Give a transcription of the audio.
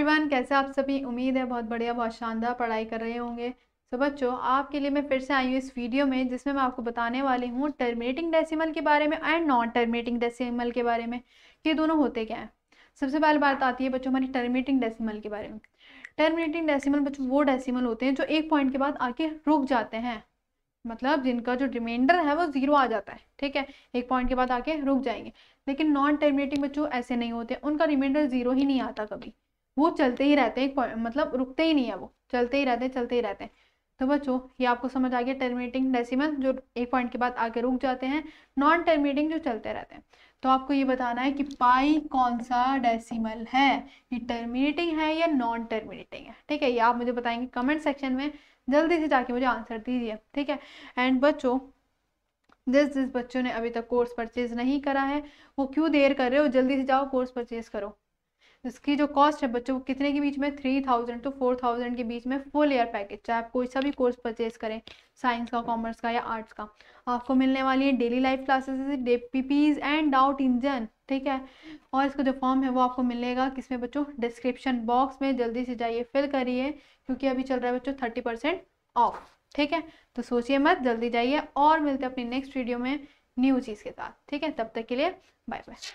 everyone कैसे आप सभी उम्मीद है बहुत बढ़िया बहुत शानदार पढ़ाई कर रहे होंगे तो so, बच्चों आपके लिए मैं फिर से आई हूँ इस वीडियो में जिसमें मैं आपको बताने वाली हूँ टर्मिनेटिंग डेसिमल के बारे में एंड नॉन टर्मिनेटिंग डेसिमल के बारे में ये दोनों होते क्या हैं सबसे पहले बात आती है बच्चों हमारी टर्मिनेटिंग डेसीमल के बारे में टर्मिनेटिंग डेसीमल बच्चों वो डेसीमल होते हैं जो एक पॉइंट के बाद आके रुक जाते हैं मतलब जिनका जो रिमाइंडर है वो जीरो आ जाता है ठीक है एक पॉइंट के बाद आके रुक जाएंगे लेकिन नॉन टर्मिनेटिंग बच्चों ऐसे नहीं होते उनका रिमाइंडर जीरो ही नहीं आता कभी वो चलते ही रहते हैं मतलब रुकते ही नहीं है वो चलते ही रहते हैं चलते ही रहते हैं तो बच्चों ये आपको समझ आ गया टर्मिनेटिंग डेसिमल जो एक पॉइंट के बाद आगे रुक जाते हैं नॉन टर्मिनेटिंग जो चलते रहते हैं तो आपको ये बताना है कि पाई कौन सा डेसिमल है ये टर्मिनेटिंग है या नॉन टर्मिनेटिंग है ठीक है ये आप मुझे बताएंगे कमेंट सेक्शन में जल्दी से जाके मुझे आंसर दीजिए ठीक है एंड बच्चों जिस जिस बच्चों ने अभी तक कोर्स परचेज नहीं करा है वो क्यों देर कर रहे हो जल्दी से जाओ कोर्स परचेज करो जिसकी जो कॉस्ट है बच्चों कितने के बीच में three thousand two four thousand के बीच में फुल ईयर पैकेज चाहे आप कोई सा भी कोर्स परचेज करें साइंस का कॉमर्स का या आर्ट्स का आपको मिलने वाली है डेली लाइफ क्लासेस पीपीज एंड डाउट इंजन ठीक है और इसका जो फॉर्म है वो आपको मिलेगा किसमें बच्चों डिस्क्रिप्शन बॉक्स में जल्दी से जाइए फिल करिए क्योंकि अभी चल रहा है बच्चों थर्टी परसेंट ऑफ ठीक है तो सोचिए मत जल्दी जाइए और मिलते हैं अपनी नेक्स्ट वीडियो में न्यू चीज़ के साथ ठीक है तब तक के लिए बाय बाय